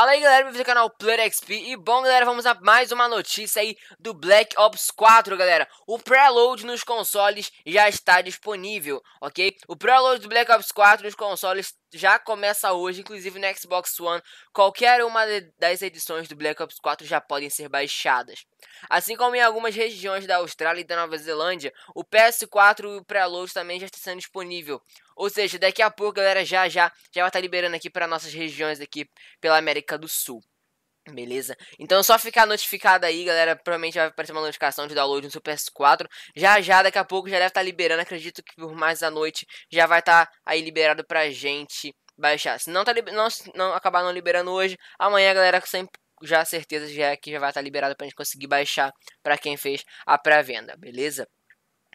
Fala aí galera, bem-vindo ao canal Player XP E bom galera, vamos a mais uma notícia aí do Black Ops 4 galera O preload nos consoles já está disponível, ok? O preload do Black Ops 4 nos consoles já começa hoje, inclusive no Xbox One Qualquer uma das edições do Black Ops 4 já podem ser baixadas Assim como em algumas regiões da Austrália e da Nova Zelândia, o PS4 e o pré-load também já está sendo disponível. Ou seja, daqui a pouco, galera, já já já vai estar tá liberando aqui para nossas regiões aqui pela América do Sul. Beleza? Então é só ficar notificado aí, galera. Provavelmente vai aparecer uma notificação de download no seu PS4. Já já, daqui a pouco já deve estar tá liberando. Acredito que por mais da noite já vai estar tá aí liberado pra gente baixar. Se não, tá, não, não acabar não liberando hoje, amanhã, galera, sempre já a certeza já é que já vai estar liberado para a gente conseguir baixar para quem fez a pré-venda, beleza?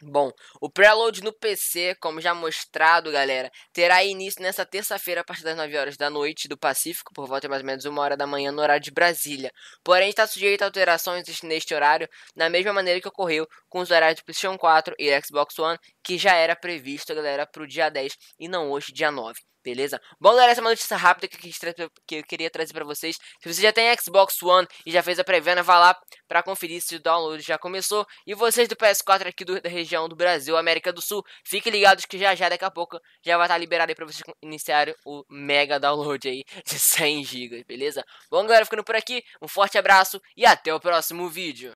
Bom, o preload no PC, como já mostrado, galera, terá início nesta terça-feira a partir das 9 horas da noite do Pacífico, por volta de mais ou menos 1 hora da manhã no horário de Brasília. Porém, está sujeito a alterações neste horário, da mesma maneira que ocorreu com os horários do PlayStation 4 e Xbox One, que já era previsto, galera, para o dia 10 e não hoje, dia 9 beleza? Bom, galera, essa é uma notícia rápida que, que eu queria trazer para vocês. Se você já tem Xbox One e já fez a pré-venda, vá lá para conferir se o download já começou. E vocês do PS4 aqui do, da região do Brasil, América do Sul, fiquem ligados que já já, daqui a pouco, já vai estar liberado aí para vocês iniciarem o mega download aí de 100 GB, beleza? Bom, galera, ficando por aqui, um forte abraço e até o próximo vídeo.